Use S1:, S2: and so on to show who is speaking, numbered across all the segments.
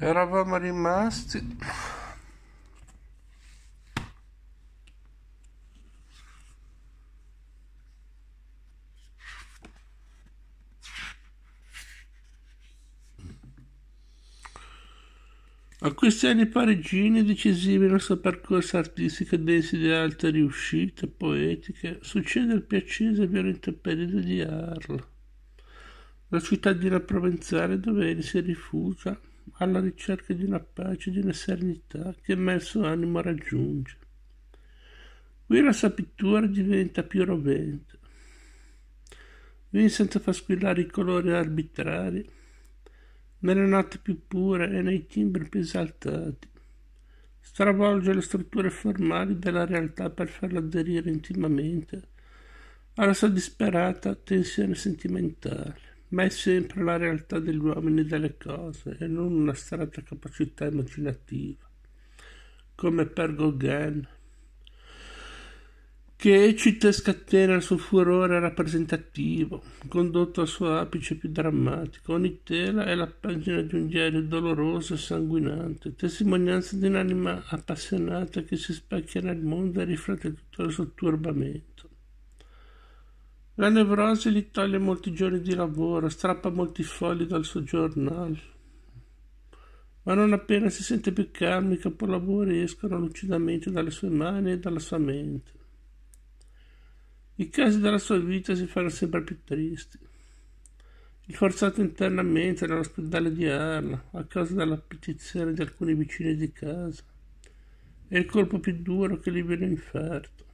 S1: eravamo rimasti A questi anni parigini decisivi nella sua percorsa artistica densi di alte riuscite poetiche, succede il piacese e violento periodo di Arles, la cittadina provenzale dove egli si rifugia alla ricerca di una pace, di un'eternità che il suo animo raggiunge. Qui la sua pittura diventa più rovente. Vincent fa squillare i colori arbitrari, nelle note più pure e nei timbri più esaltati. Stravolge le strutture formali della realtà per farla aderire intimamente alla sua disperata tensione sentimentale ma è sempre la realtà degli uomini e delle cose e non una stretta capacità immaginativa, come per Gauguin, che eccita e scatena il suo furore rappresentativo, condotto al suo apice più drammatico. Ogni tela è la pagina di un genio doloroso e sanguinante, testimonianza di un'anima appassionata che si specchia nel mondo e riflette tutto il suo turbamento. La nevrosi gli toglie molti giorni di lavoro, strappa molti fogli dal suo giornale. Ma non appena si sente più calmo, i capolavori escono lucidamente dalle sue mani e dalla sua mente. I casi della sua vita si fanno sempre più tristi. Il forzato internamente nell'ospedale di Arla a causa della petizione di alcuni vicini di casa. È il colpo più duro che gli viene inferto.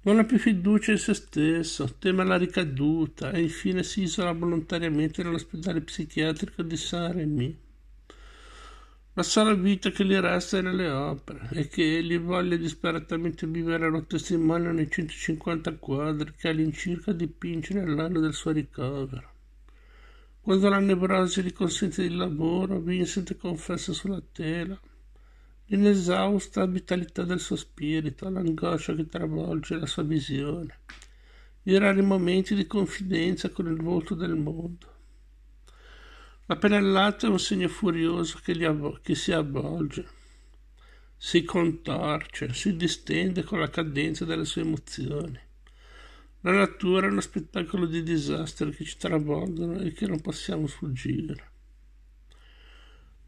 S1: Non ha più fiducia in se stesso, teme la ricaduta e infine si isola volontariamente nell'ospedale psichiatrico di Saint-Rémy. La sola vita che gli resta è nelle opere e che egli voglia disperatamente vivere lo testimonio nei 150 quadri che all'incirca dipinge nell'anno del suo ricovero. Quando la nevrosi gli consente il lavoro, Vincent confessa sulla tela l'inesausta vitalità del suo spirito, l'angoscia che travolge la sua visione, i rari momenti di confidenza con il volto del mondo. La pennellata è un segno furioso che, avvo- che si avvolge, si contorce, si distende con la cadenza delle sue emozioni. La natura è uno spettacolo di disastri che ci travolgono e che non possiamo sfuggire.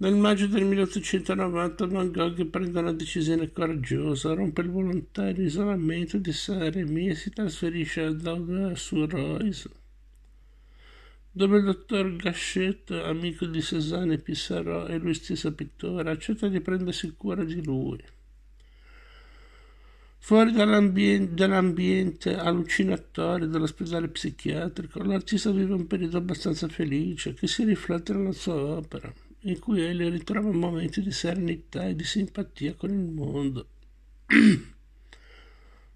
S1: Nel maggio del 1890 Van Gogh prende una decisione coraggiosa, rompe il volontario isolamento di Saint-Rémy e si trasferisce ad Audun-sur-Oise, dove il dottor Gachet, amico di Cézanne Pissarro e lui stesso pittore, accetta di prendersi cura di lui. Fuori dall'ambiente, dall'ambiente allucinatorio dell'ospedale psichiatrico, l'artista vive un periodo abbastanza felice che si riflette nella sua opera in cui egli ritrova momenti di serenità e di simpatia con il mondo.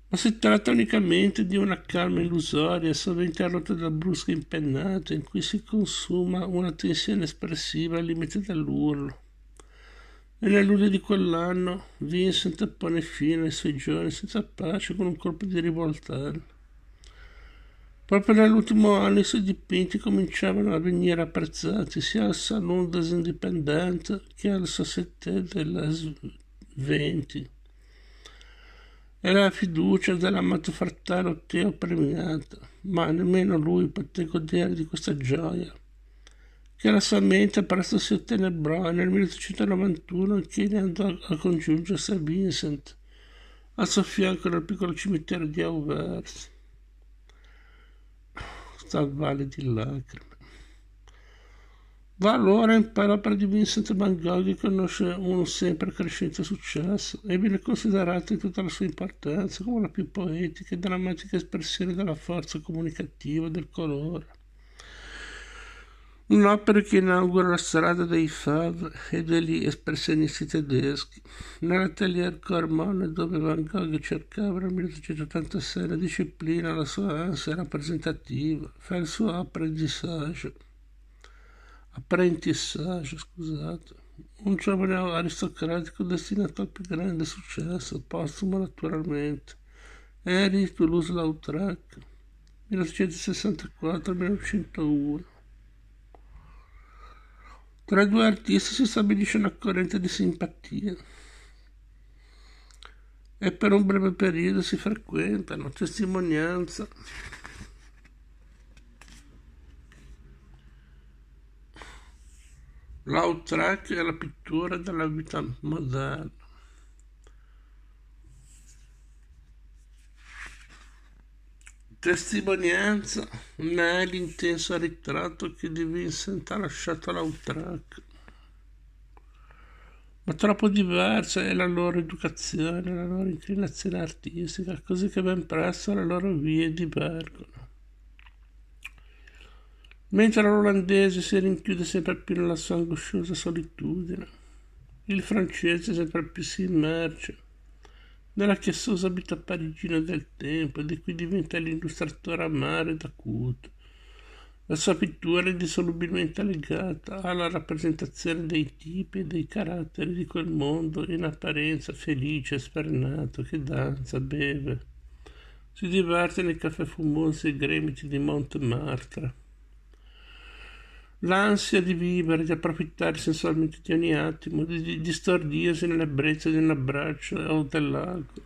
S1: Ma si tratta unicamente di una calma illusoria, sovrainterrotta da brusche impennate, in cui si consuma una tensione espressiva al limite dell'urlo. Nella luglio di quell'anno Vincent pone fine ai suoi giorni senza pace con un colpo di rivoltella. Proprio nell'ultimo anno i suoi dipinti cominciavano a venire apprezzati sia al Salon des Indépendants che al Société de las Venti. E la fiducia dell'amato fratello Teo premiata, ma nemmeno lui poté godere di questa gioia, che la sua mente presto si ottenebrò e nel 1891 Kennedy andò a congiungersi a Vincent, al suo fianco nel piccolo cimitero di Auvers dal Valle di Lacrime. Va allora in parola di Vincent Van Gogh e conosce un sempre crescente successo e viene considerato in tutta la sua importanza come la più poetica e drammatica espressione della forza comunicativa del colore un'opera che inaugura la strada dei Fauve e degli espressionisti tedeschi, nell'atelier Cormone dove Van Gogh cercava nel 1886 la disciplina, la sua ansia rappresentativa, fa il suo apprendissaggio. apprentissage, scusate, un giovane aristocratico destinato al più grande successo, postumo naturalmente, Erich Toulouse-Lautrec, 1964-1901. Tra i due artisti si stabilisce una corrente di simpatia e per un breve periodo si frequentano, testimonianza. L'outrack è la pittura della vita moderna. Testimonianza ne è l'intenso ritratto che di Vincent ha lasciato l'Autrac. Ma troppo diversa è la loro educazione, la loro inclinazione artistica, così che ben presto le loro vie divergono. Mentre l'olandese si rinchiude sempre più nella sua angosciosa solitudine, il francese sempre più si immerge della chiassosa vita parigina del tempo di cui diventa l'illustratore amare ed acuto. La sua pittura è dissolubilmente legata alla rappresentazione dei tipi e dei caratteri di quel mondo in apparenza felice e spernato che danza, beve, si diverte nei caffè fumosi e gremiti di Montmartre l'ansia di vivere, di approfittare sensualmente di ogni attimo, di, stordirsi nell'ebbrezza di un abbraccio o dell'altro,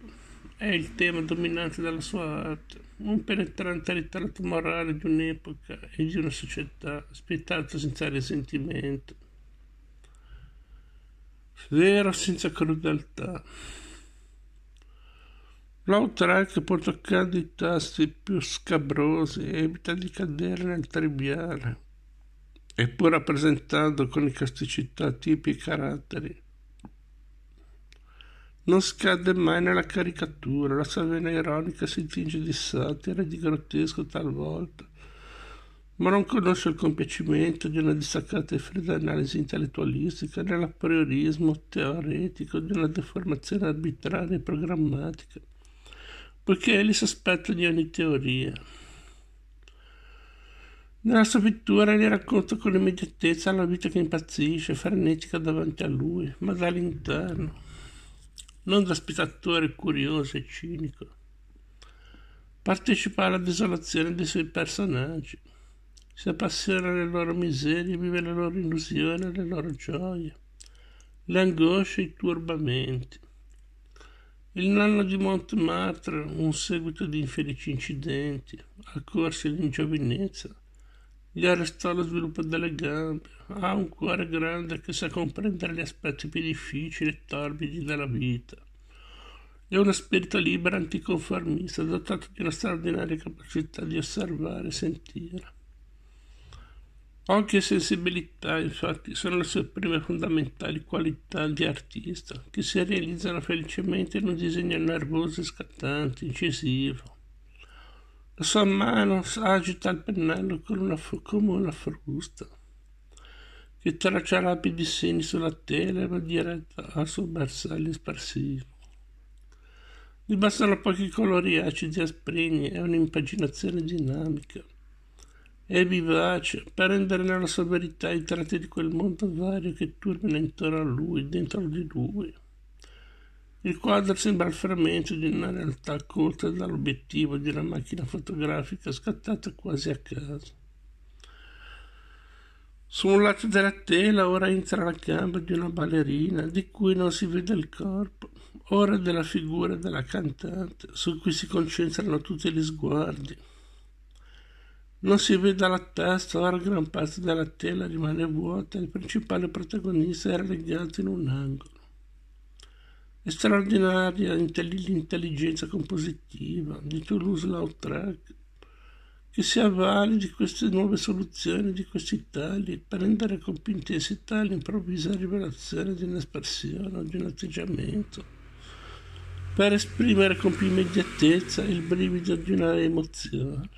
S1: È il tema dominante della sua arte, un penetrante ritratto morale di un'epoca e di una società, spietato senza risentimento, vero senza crudeltà. L'outrack, che può toccare i tasti più scabrosi evita di cadere nel triviale e pur rappresentando con elasticità tipi e caratteri. Non scade mai nella caricatura, la sua vena ironica si tinge di satira e di grottesco talvolta, ma non conosce il compiacimento di una distaccata e fredda analisi intellettualistica, né teoretico di una deformazione arbitraria e programmatica, poiché egli si aspetta di ogni teoria. Nella sua pittura egli racconta con immediatezza la vita che impazzisce, frenetica davanti a lui, ma dall'interno, non da spettatore curioso e cinico. Partecipa alla desolazione dei suoi personaggi, si appassiona alle loro miserie, vive le loro illusioni, le loro gioie, le angosce e i turbamenti. Il nonno di Montmartre, un seguito di infelici incidenti, accorsi in giovinezza, gli arrestò lo sviluppo delle gambe. Ha un cuore grande che sa comprendere gli aspetti più difficili e torbidi della vita. È uno spirito libero e anticonformista, dotato di una straordinaria capacità di osservare e sentire. Occhi e sensibilità, infatti, sono le sue prime fondamentali qualità di artista, che si realizzano felicemente in un disegno nervoso e scattante, incisivo la sua mano agita il pennello come una, come una frusta che traccia rapidi segni sulla tela e va diretta al suo bersaglio sparsivo. Gli bastano pochi colori acidi e asprini e un'impaginazione dinamica e vivace per rendere nella sua verità i tratti di quel mondo vario che turbina intorno a lui, dentro di lui. Il quadro sembra il frammento di una realtà colta dall'obiettivo di una macchina fotografica scattata quasi a caso. Su un lato della tela ora entra la gamba di una ballerina di cui non si vede il corpo, ora della figura della cantante su cui si concentrano tutti gli sguardi. Non si vede la testa, ora gran parte della tela rimane vuota, e il principale protagonista era legato in un angolo straordinaria intelligenza compositiva di Toulouse-Lautrec che si avvale di queste nuove soluzioni, di questi tagli, per rendere con più intensità l'improvvisa rivelazione di un'espressione o di un atteggiamento, per esprimere con più immediatezza il brivido di una emozione.